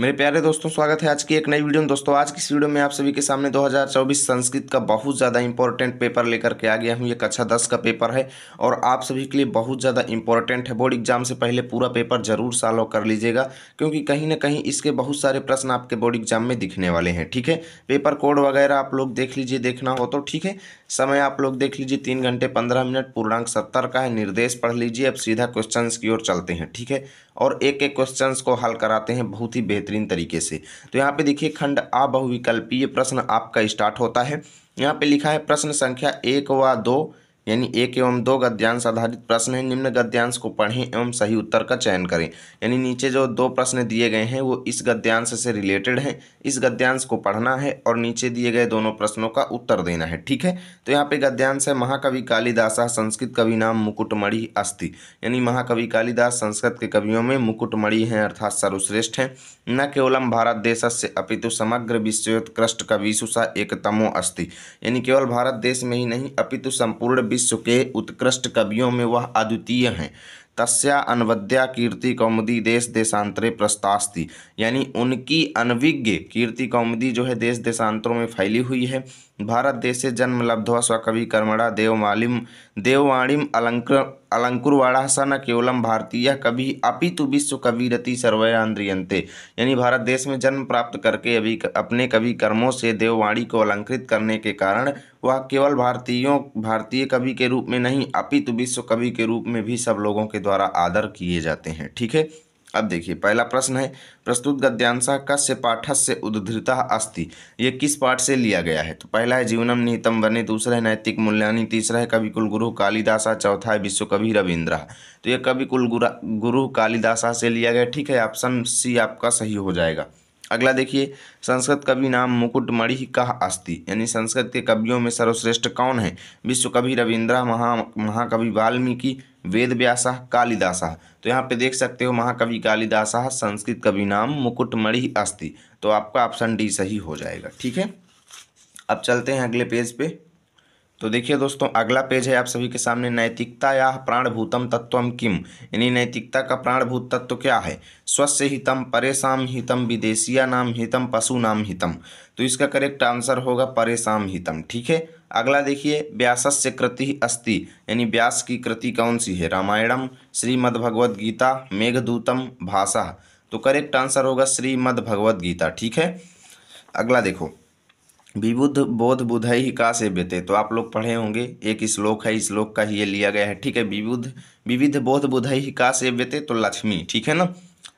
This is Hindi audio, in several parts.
मेरे प्यारे दोस्तों स्वागत है आज की एक नई वीडियो में दोस्तों आज की इस वीडियो में आप सभी के सामने 2024 संस्कृत का बहुत ज़्यादा इंपॉर्टेंट पेपर लेकर के आ गया हूँ ये कक्षा दस का पेपर है और आप सभी के लिए बहुत ज़्यादा इंपॉर्टेंट है बोर्ड एग्जाम से पहले पूरा पेपर जरूर सॉल्व कर लीजिएगा क्योंकि कहीं ना कहीं इसके बहुत सारे प्रश्न आपके बोर्ड एग्जाम में दिखने वाले हैं ठीक है पेपर कोड वगैरह आप लोग देख लीजिए देखना हो तो ठीक है समय आप लोग देख लीजिए तीन घंटे पंद्रह मिनट पूर्णांक सत्तर का है निर्देश पढ़ लीजिए अब सीधा क्वेश्चन की ओर चलते हैं ठीक है और एक एक क्वेश्चन को हल कराते हैं बहुत ही बेहतर बेहतरीन तरीके से तो यहाँ पे देखिए खंड आ बहुविकल्पीय प्रश्न आपका स्टार्ट होता है यहाँ पे लिखा है प्रश्न संख्या एक व दो यानी एक एवं दो गद्यांश आधारित प्रश्न है निम्न गद्यांश को पढ़ें एवं सही उत्तर का चयन करें यानी नीचे जो दो प्रश्न दिए गए हैं वो इस गद्यांश से रिलेटेड हैं इस गद्यांश को पढ़ना है और नीचे दिए गए दोनों प्रश्नों का उत्तर देना है ठीक है तो यहाँ पे गद्यांश है महाकवि कालिदासा संस्कृत कवि नाम मुकुटमणि अस्थि यानी महाकवि कालिदास संस्कृत के कवियों में मुकुटमणि हैं अर्थात सर्वश्रेष्ठ हैं न केवलम भारत देश से अपितु समग्र विश्वोत्कृष्ट कवि सा एकतमो अस्थि यानी केवल भारत देश में ही नहीं अपितु संपूर्ण विश्व के उत्कृष्ट कवियों में वह अद्वितीय हैं तस्या अनवद्या कीर्ति कौमुदी देश देशांतरे प्रस्तास्ति यानी उनकी अनविज्ञ कीर्ति कौमुदी जो है देश देशांतरों में फैली हुई है भारत देश से जन्म लब्धवा स्वकवि कर्मणा देवमालिम देववाणिम अलंकृ अलंकुरवाड़ा सा न केवलम भारतीय कवि अपितु विश्व कविरति सर्वयांद्रियंते यानी भारत देश में जन्म प्राप्त करके अभी अपने कवि कर्मों से देववाणी को अलंकृत करने के कारण वह केवल भारतीयों भारतीय कवि के रूप में नहीं अपितु विश्व कवि के रूप में भी सब लोगों के द्वारा आदर किए जाते हैं ठीक है अब देखिए पहला प्रश्न है प्रस्तुत गद्यांश कस्य से उद्धृता अस्ति ये किस पाठ से लिया गया है तो पहला है जीवनम निहितम वने दूसरा है नैतिक मूल्यानी तीसरा है कवि कुलगुरु कालिदासा चौथा है विश्व कवि रविंद्र तो ये कवि कुल गुरु कालिदासा से लिया गया ठीक है ऑप्शन सी आपका सही हो जाएगा अगला देखिए संस्कृत कवि नाम मुकुट मणि कह अस्ति यानी संस्कृत के कवियों में सर्वश्रेष्ठ कौन है विश्व कवि रविंद्र महा महाकवि वाल्मीकि वेद व्यास कालिदास तो यहाँ पे देख सकते हो महाकवि कालिदास संस्कृत कवि नाम मुकुट मणि अस्ति तो आपका ऑप्शन डी सही हो जाएगा ठीक है अब चलते हैं अगले पेज पे तो देखिए दोस्तों अगला पेज है आप सभी के सामने नैतिकता या प्राणभूतम तत्वम किम यानी नैतिकता का प्राणभूत तत्व क्या है स्वस्य हितम परेशाम हितम विदेशिया नाम हितम पशु नाम हितम तो इसका करेक्ट आंसर होगा परेशाम हितम ठीक है अगला देखिए व्यासस्य कृति अस्ति यानी व्यास की कृति कौन सी है रामायणम श्रीमद्भगवद्गीता मेघदूतम भाषा तो करेक्ट आंसर होगा श्रीमद्भगवद्गीता ठीक है अगला देखो विबुद्ध बोध बुधई ही का से बेते तो आप लोग पढ़े होंगे एक श्लोक है श्लोक का ही ये लिया गया है ठीक है विबुद्ध विविध बोध बुधई ही का से बेते तो लक्ष्मी ठीक है ना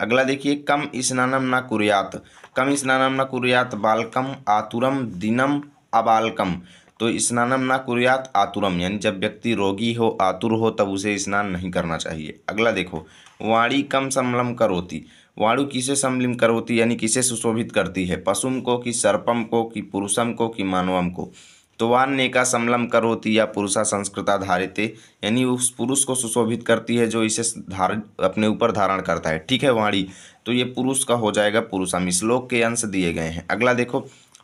अगला देखिए कम स्नानम न कुरयात कम स्नानम न कुरियात बालकम आतुरम दिनम अबालकम तो स्नानम ना कुर्यात आतुरम यानी जब व्यक्ति रोगी हो आतुर हो तब उसे स्नान नहीं करना चाहिए अगला देखो वाणी कम समलम करोती वाणु किसे समलिम करोती यानी किसे सुशोभित करती है पशुम को कि सर्पम को कि पुरुषम को कि मानवम को तो वान्य का समलम करोती या पुरुषा आधारित यानी उस पुरुष को सुशोभित करती है जो इसे धार अपने ऊपर धारण करता है ठीक है वाणी तो ये पुरुष का हो जाएगा पुरुषम श्लोक के अंश दिए गए हैं अगला देखो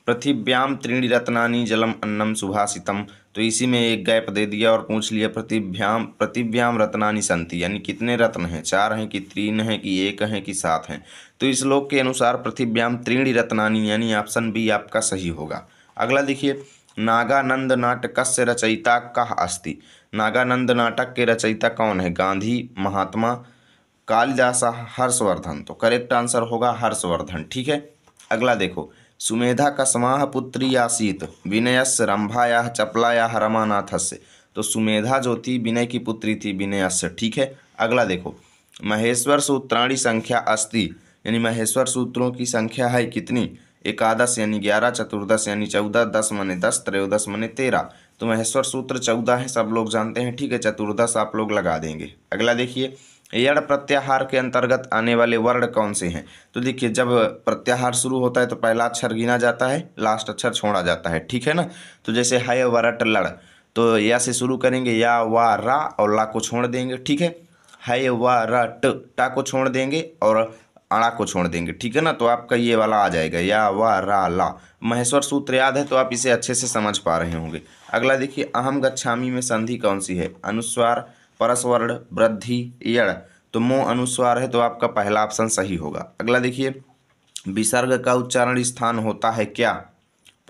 पृथिव्याम त्रीणी रत्नानी जलम अन्नम सुभाषितम तो इसी में एक गैप दे दिया और पूछ लिया प्रतिभ्याम प्रतिव्याम रत्नानी संति यानी कितने रत्न हैं चार हैं कि तीन हैं कि एक हैं कि सात हैं तो इस श्लोक के अनुसार पृथिव्याम त्रीणी रत्नानी यानी ऑप्शन बी आपका सही होगा अगला देखिए नागानंद नाटक से रचयिता नागानंद अस्ति के रचयिता कौन है गांधी महात्मा कालिदास हर्षवर्धन तो करेक्ट आंसर होगा हर्षवर्धन ठीक है अगला देखो सुमेधा कस्माह पुत्री आसीत विनयस रंभाया चपलाया से तो सुमेधा जो थी विनय की पुत्री थी विनयस ठीक है अगला देखो महेश्वर सूत्राणी संख्या अस्ति यानी महेश्वर सूत्रों की संख्या है कितनी एकादश यानी ग्यारह चतुर्दश यानी चौदह दस मने दस त्रयोदश मने तेरह तो महेश्वर सूत्र चौदह है सब लोग जानते हैं ठीक है चतुर्दश आप लोग लगा देंगे अगला देखिए यण प्रत्याहार के अंतर्गत आने वाले वर्ण कौन से हैं तो देखिए जब प्रत्याहार शुरू होता है तो पहला अक्षर गिना जाता है लास्ट अक्षर छोड़ा जाता है ठीक है ना तो जैसे हय वरट लड़ तो या से शुरू करेंगे या वा रा और ला को छोड़ देंगे ठीक है हय व र ट टा को छोड़ देंगे और अणा को छोड़ देंगे ठीक है ना तो आपका ये वाला आ जाएगा या व रा ला महेश्वर सूत्र याद है तो आप इसे अच्छे से समझ पा रहे होंगे अगला देखिए अहम गच्छामी में संधि कौन सी है अनुस्वार परस्वर्ण वृद्धि यण तो मो अनुस्वार है तो आपका पहला ऑप्शन सही होगा अगला देखिए विसर्ग का उच्चारण स्थान होता है क्या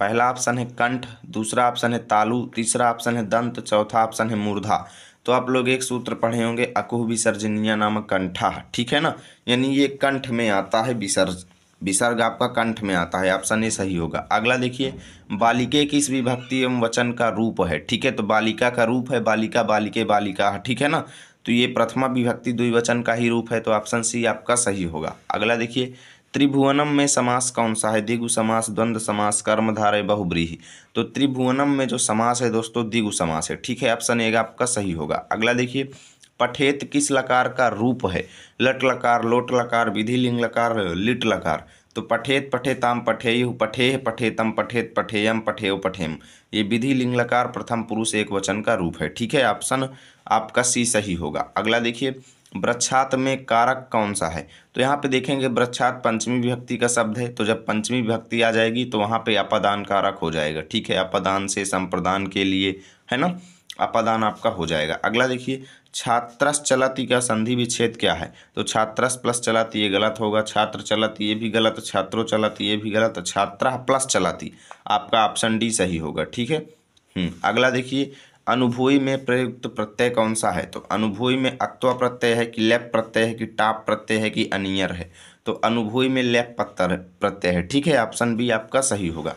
पहला ऑप्शन है कंठ दूसरा ऑप्शन है तालु तीसरा ऑप्शन है दंत चौथा ऑप्शन है मूर्धा तो आप लोग एक सूत्र पढ़े होंगे अकुह विसर्जनिया नामक कंठा ठीक है ना यानी ये कंठ में आता है विसर्ज विसर्ग आपका कंठ में आता है ऑप्शन ए सही होगा अगला देखिए बालिके किस विभक्ति एवं वचन का रूप है ठीक है तो बालिका का रूप है बालिका बालिके बालिका ठीक है ना तो ये प्रथमा विभक्ति द्विवचन का ही रूप है तो ऑप्शन सी आपका सही होगा अगला देखिए त्रिभुवनम में समास कौन सा है दिगु समास द्वंद्व समास कर्मधारय बहुब्रीही तो त्रिभुवनम में जो समास है दोस्तों दिगु समास है ठीक है ऑप्शन एगा आपका सही होगा अगला देखिए पठेत किस लकार का रूप है लट लकार लोट लकार विधि लिंग लकार लिट लकार तो पठेत पठेताम पठेयु पठेह पठेतम पठेत पठेयम पठेव पठेम ये विधि लिंग लकार प्रथम पुरुष एक वचन का रूप है ठीक है ऑप्शन आपका सी सही होगा अगला देखिए वृक्षात में कारक कौन सा है तो यहाँ पे देखेंगे वृक्षात पंचमी विभक्ति का शब्द है तो जब पंचमी विभक्ति आ जाएगी तो वहाँ पे अपादान कारक हो जाएगा ठीक है अपदान से संप्रदान के लिए है ना अपादान आपका हो जाएगा अगला देखिए छात्रस चलाती का संधि विच्छेद क्या है तो छात्रस प्लस चलाती ये गलत होगा छात्र चलाती ये भी गलत छात्रों चलाती ये भी गलत छात्रा प्लस चलाती आपका ऑप्शन डी सही होगा ठीक है हम्म, अगला देखिए अनुभूई में प्रयुक्त प्रत्यय कौन सा है तो अनुभूई में अक्वा प्रत्यय है कि लेप प्रत्यय है कि टाप प्रत्यय है कि अनियर है तो अनुभूई में लेप पत्थर प्रत्यय है ठीक है ऑप्शन बी आपका सही होगा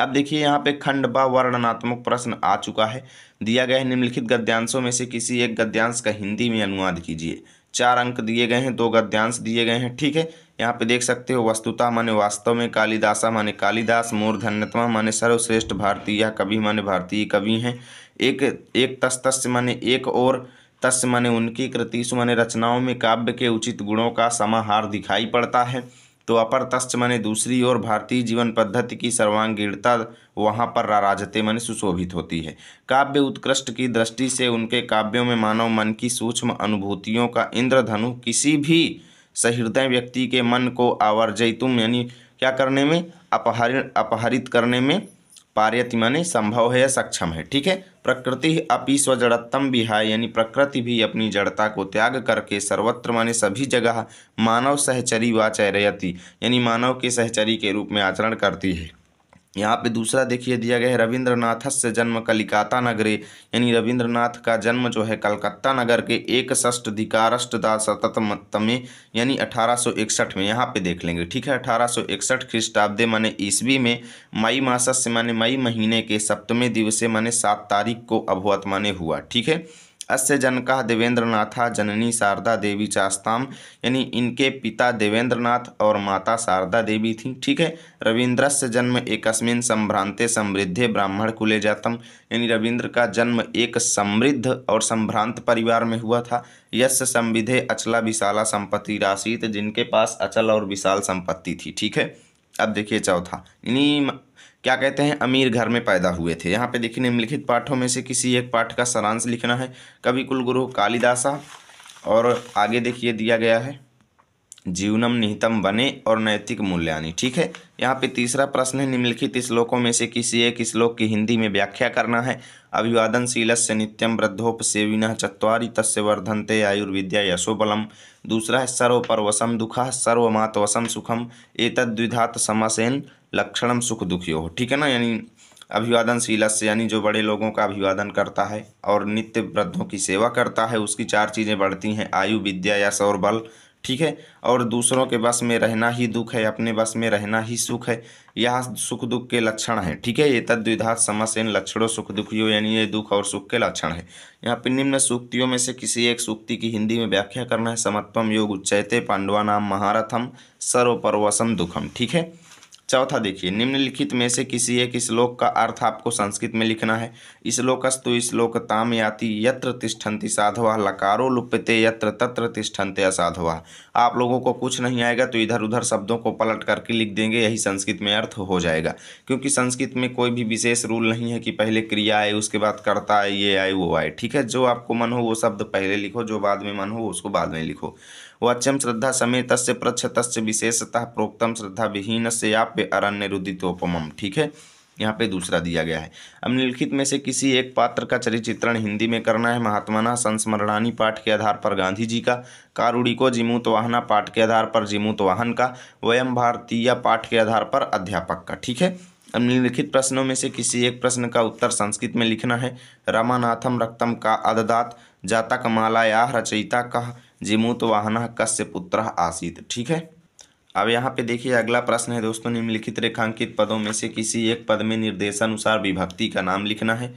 अब देखिए यहाँ पे खंड बा वर्णनात्मक प्रश्न आ चुका है दिया गया है निम्नलिखित गद्यांशों में से किसी एक गद्यांश का हिंदी में अनुवाद कीजिए चार अंक दिए गए हैं दो गद्यांश दिए गए हैं ठीक है यहाँ पे देख सकते हो वस्तुता माने वास्तव में कालिदासा माने कालिदास मूर्धन्यतमा माने सर्वश्रेष्ठ भारतीय कवि माने भारतीय कवि हैं एक एक तस्तस्य माने एक और तस्य माने उनकी कृतिशु माने रचनाओं में काव्य के उचित गुणों का समाहार दिखाई पड़ता है तो अपर तस्य माने दूसरी ओर भारतीय जीवन पद्धति की सर्वांगीणता वहाँ पर राराजते माने सुशोभित होती है काव्य उत्कृष्ट की दृष्टि से उनके काव्यों में मानव मन की सूक्ष्म अनुभूतियों का इंद्रधनु किसी भी सहृदय व्यक्ति के मन को आवर्जयतुम यानी क्या करने में अपहरित अपहरित करने में पार्यति माने संभव है या सक्षम है ठीक है प्रकृति अपि स्वजड़त्तम है यानी प्रकृति भी अपनी जड़ता को त्याग करके सर्वत्र माने सभी जगह मानव सहचरी व चैरयती यानी मानव के सहचरी के रूप में आचरण करती है यहाँ पे दूसरा देखिए दिया गया है रविंद्रनाथ से जन्म कलिकाता नगरे यानी रविंद्रनाथ का जन्म जो है कलकत्ता नगर के एक षष्टधिकारष्टदा शततमे यानी 1861 में यहाँ पे देख लेंगे ठीक है 1861 ख्रिस्टाब्दे माने ईस्वी में मई मासस से माने मई महीने के सप्तमे दिवसे माने सात तारीख को अभवत माने हुआ ठीक है अस्य जनका देवेंद्रनाथा जननी शारदा देवी चास्ताम यानी इनके पिता देवेंद्रनाथ और माता शारदा देवी थी ठीक है रविंद्र से जन्म एकस्मिन संभ्रांते समृद्धे ब्राह्मण कुले जातम यानी रविंद्र का जन्म एक समृद्ध और संभ्रांत परिवार में हुआ था यश संविधे अचला विशाला संपत्ति राशि जिनके पास अचल और विशाल संपत्ति थी ठीक है अब देखिए चौथा इन्हीं क्या कहते हैं अमीर घर में पैदा हुए थे यहाँ पे देखिए निम्नलिखित पाठों में से किसी एक पाठ का सारांश लिखना है कवि कुलगुरु कालिदासा और आगे देखिए दिया गया है जीवनम निहितम बने और नैतिक मूल्यानि ठीक है यहाँ पे तीसरा प्रश्न है निम्नलिखित श्लोकों में से किसी एक श्लोक की हिंदी में व्याख्या करना है अभिवादनशील से नित्यम वृद्धोप वृद्धोपसेविन चतरी तस् वर्धनते आयुर्विद्या यशोबलम दूसरा है सर्वपर्वसम दुखा वसम सुखम एतद्विधात समसेन लक्षणम सुख दुखियो हो ठीक है ना यानी अभिवादनशीला से यानी जो बड़े लोगों का अभिवादन करता है और नित्य वृद्धों की सेवा करता है उसकी चार चीज़ें बढ़ती हैं आयु विद्या या सौर बल ठीक है और दूसरों के बस में रहना ही दुख है अपने बस में रहना ही सुख है यह सुख दुख के लक्षण हैं ठीक है ये तद्विधा समस इन लक्षणों सुख दुखियों यानी ये दुख और सुख के लक्षण है यहाँ पर निम्न सूक्तियों में से किसी एक सूक्ति की हिंदी में व्याख्या करना है समत्वम योग उच्चैते पांडवा नाम महारथम सर्वपर्वसम दुखम ठीक है चौथा देखिए निम्नलिखित में से किसी एक श्लोक का अर्थ आपको संस्कृत में लिखना है श्लोकस्तु ताम याति यत्र तिष्ठन्ति साधवा लकारो लुप्यते यत्र तत्र तिष्ठन्ते असाधवा आप लोगों को कुछ नहीं आएगा तो इधर उधर शब्दों को पलट करके लिख देंगे यही संस्कृत में अर्थ हो जाएगा क्योंकि संस्कृत में कोई भी विशेष रूल नहीं है कि पहले क्रिया आए उसके बाद करता आए ये आए वो आए ठीक है जो आपको मन हो वो शब्द पहले लिखो जो बाद में मन हो उसको बाद में लिखो वाच्यम श्रद्धा समेत प्रच्छत विशेषतः प्रोक्तम श्रद्धा विहीन से आप अरण्य रुदितोपम ठीक है यहाँ पे दूसरा दिया गया है निलिखित में से किसी एक पात्र का चरित्रण हिंदी में करना है महात्माना संस्मरणानी पाठ के आधार पर गांधी जी का को जिमूत वाहना पाठ के आधार पर जिमूत वाहन का वयम भारतीय पाठ के आधार पर अध्यापक का ठीक है अब निलिखित प्रश्नों में से किसी एक प्रश्न का उत्तर संस्कृत में लिखना है रामानाथम रक्तम का अददात जातकमालायाः रचयिता जिमूत वाहन कश्य पुत्र आसीत ठीक है अब यहाँ पे देखिए अगला प्रश्न है दोस्तों निम्नलिखित रेखांकित पदों में से किसी एक पद में निर्देशानुसार विभक्ति का नाम लिखना है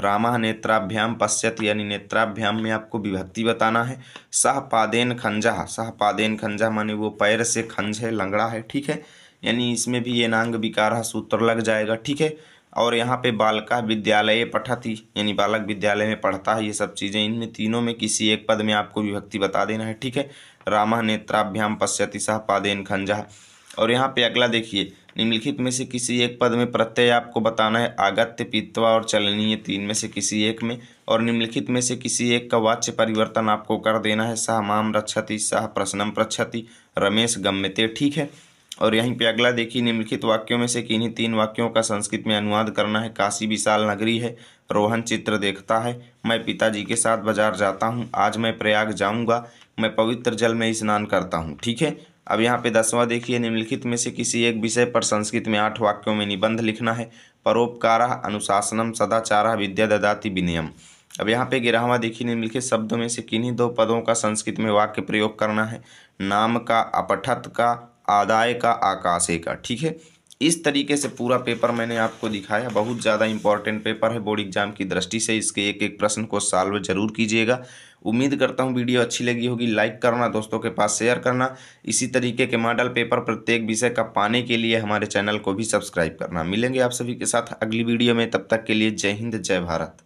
रामा नेत्राभ्याम पश्यत यानी नेत्राभ्याम में आपको विभक्ति बताना है सह पादेन खंजा सह पादेन खंजा माने वो पैर से खंज है लंगड़ा है ठीक है यानी इसमें भी ये नांग विकार सूत्र लग जाएगा ठीक है और यहाँ पे बालका विद्यालय थी यानी बालक विद्यालय में पढ़ता है ये सब चीज़ें इनमें तीनों में किसी एक पद में आपको विभक्ति बता देना है ठीक है रामा नेत्राभ्याम पश्यति सह पादेन खंजा और यहाँ पे अगला देखिए निम्नलिखित में से किसी एक पद में प्रत्यय आपको बताना है आगत्य पित्वा और चलनीय तीन में से किसी एक में और निम्नलिखित में से किसी एक का वाच्य परिवर्तन आपको कर देना है सह माम रक्षति सह प्रश्नम प्रक्षति रमेश गम्यते ठीक है और यहीं पे अगला देखिए निम्नलिखित वाक्यों में से किन्हीं तीन वाक्यों का संस्कृत में अनुवाद करना है काशी विशाल नगरी है रोहन चित्र देखता है मैं पिताजी के साथ बाजार जाता हूँ आज मैं प्रयाग जाऊँगा मैं पवित्र जल में स्नान करता हूँ ठीक है अब यहाँ पे दसवां देखिए निम्नलिखित में से किसी एक विषय पर संस्कृत में आठ वाक्यों में निबंध लिखना है परोपकार अनुशासनम सदाचार विद्या ददाति विनियम अब यहाँ पे ग्यारहवा देखिए निम्नलिखित शब्दों में से किन्हीं दो पदों का संस्कृत में वाक्य प्रयोग करना है नाम का अपठत का आदाय का आकाशे का ठीक है इस तरीके से पूरा पेपर मैंने आपको दिखाया बहुत ज़्यादा इंपॉर्टेंट पेपर है बोर्ड एग्जाम की दृष्टि से इसके एक एक प्रश्न को सॉल्व जरूर कीजिएगा उम्मीद करता हूँ वीडियो अच्छी लगी होगी लाइक करना दोस्तों के पास शेयर करना इसी तरीके के मॉडल पेपर प्रत्येक विषय का पाने के लिए हमारे चैनल को भी सब्सक्राइब करना मिलेंगे आप सभी के साथ अगली वीडियो में तब तक के लिए जय हिंद जय भारत